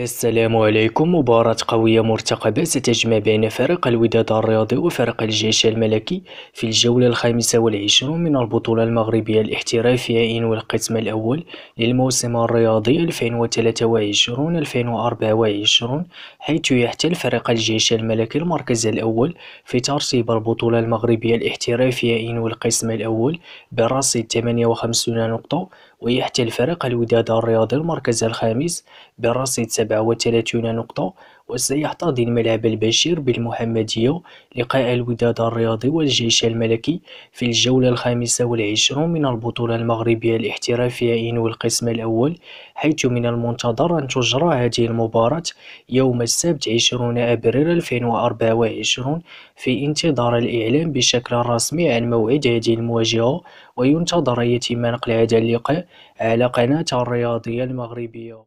السلام عليكم مباراة قوية مرتقبة ستجمع بين فريق الوداد الرياضي وفريق الجيش الملكي في الجولة الخامسة والعشرون من البطولة المغربية الاحترافية إن القسم الأول للموسم الرياضي 2023-2024 حيث يحتل فريق الجيش الملكي المركز الأول في ترتيب البطولة المغربية الاحترافية إن القسم الأول برصيد 58 نقطة ويحتل فريق الوداد الرياضي المركز الخامس برصيد 37 نقطة وسيحتضن ملعب البشير بالمحمدية لقاء الوداد الرياضي والجيش الملكي في الجولة الخامسة والعشرون من البطولة المغربية الاحترافية إنو القسم الأول حيث من المنتظر أن تجرى هذه المباراة يوم السبت 20 أبريل 2024 في انتظار الإعلان بشكل رسمي عن موعد هذه المواجهة وينتظر يتم نقل هذا اللقاء على قناة الرياضية المغربية